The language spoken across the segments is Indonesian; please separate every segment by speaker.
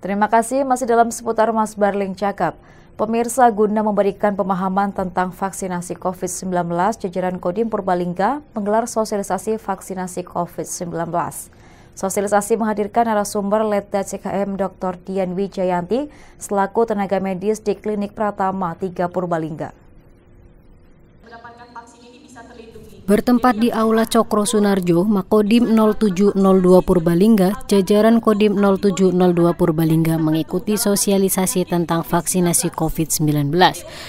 Speaker 1: Terima kasih masih dalam seputar Mas Barling Cakap. Pemirsa guna memberikan pemahaman tentang vaksinasi COVID-19, jajaran Kodim Purbalingga menggelar sosialisasi vaksinasi COVID-19. Sosialisasi menghadirkan narasumber Letda CKM Dr. Dian Wijayanti selaku tenaga medis di Klinik Pratama 3 Purbalingga. Bertempat di
Speaker 2: Aula Cokro Sunarjo, Makodim 0702 Purbalingga, jajaran Kodim 0702 Purbalingga mengikuti sosialisasi tentang vaksinasi COVID-19.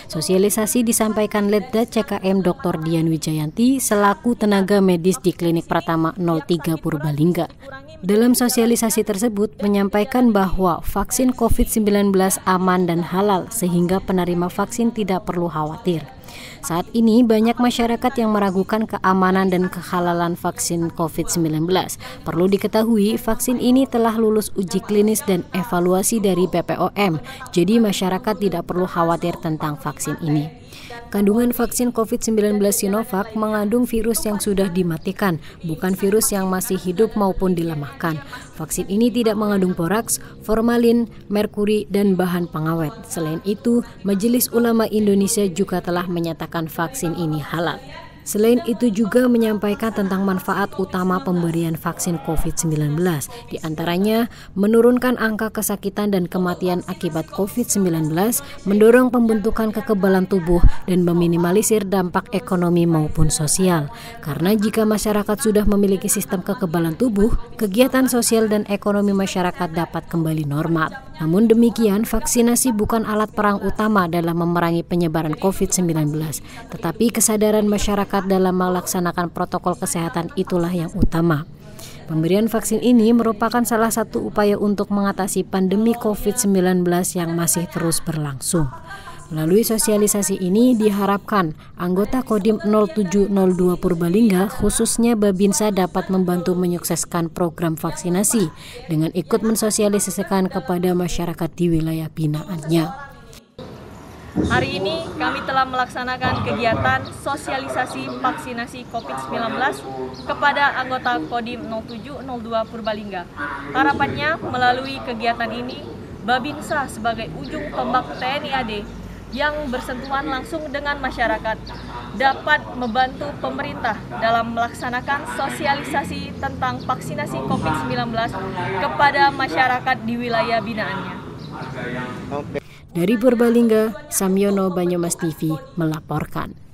Speaker 2: Sosialisasi disampaikan Letda CKM Dr. Dian Wijayanti selaku tenaga medis di Klinik Pertama 03 Purbalingga. Dalam sosialisasi tersebut menyampaikan bahwa vaksin COVID-19 aman dan halal sehingga penerima vaksin tidak perlu khawatir. Saat ini banyak masyarakat yang meragukan keamanan dan kehalalan vaksin COVID-19. Perlu diketahui, vaksin ini telah lulus uji klinis dan evaluasi dari BPOM, jadi masyarakat tidak perlu khawatir tentang vaksin ini. Kandungan vaksin COVID-19 Sinovac mengandung virus yang sudah dimatikan, bukan virus yang masih hidup maupun dilemahkan. Vaksin ini tidak mengandung boraks, formalin, merkuri, dan bahan pengawet. Selain itu, Majelis Ulama Indonesia juga telah menyatakan vaksin ini halal. Selain itu juga menyampaikan tentang manfaat utama pemberian vaksin COVID-19, diantaranya menurunkan angka kesakitan dan kematian akibat COVID-19, mendorong pembentukan kekebalan tubuh, dan meminimalisir dampak ekonomi maupun sosial. Karena jika masyarakat sudah memiliki sistem kekebalan tubuh, kegiatan sosial dan ekonomi masyarakat dapat kembali normal. Namun demikian, vaksinasi bukan alat perang utama dalam memerangi penyebaran COVID-19, tetapi kesadaran masyarakat ketat dalam melaksanakan protokol kesehatan itulah yang utama. Pemberian vaksin ini merupakan salah satu upaya untuk mengatasi pandemi COVID-19 yang masih terus berlangsung. Melalui sosialisasi ini diharapkan anggota Kodim 0702 Purbalingga khususnya Babinsa dapat membantu menyukseskan program vaksinasi dengan ikut mensosialisasikan kepada masyarakat di wilayah binaannya.
Speaker 3: Hari ini kami telah melaksanakan kegiatan sosialisasi vaksinasi COVID-19 kepada anggota Kodim 0702 Purbalingga. Harapannya melalui kegiatan ini, Babinsa sebagai ujung tombak TNI AD yang bersentuhan langsung dengan masyarakat dapat membantu pemerintah dalam melaksanakan sosialisasi tentang vaksinasi COVID-19 kepada masyarakat di wilayah binaannya.
Speaker 2: Dari Purbalingga, Samyono Banyumas TV melaporkan.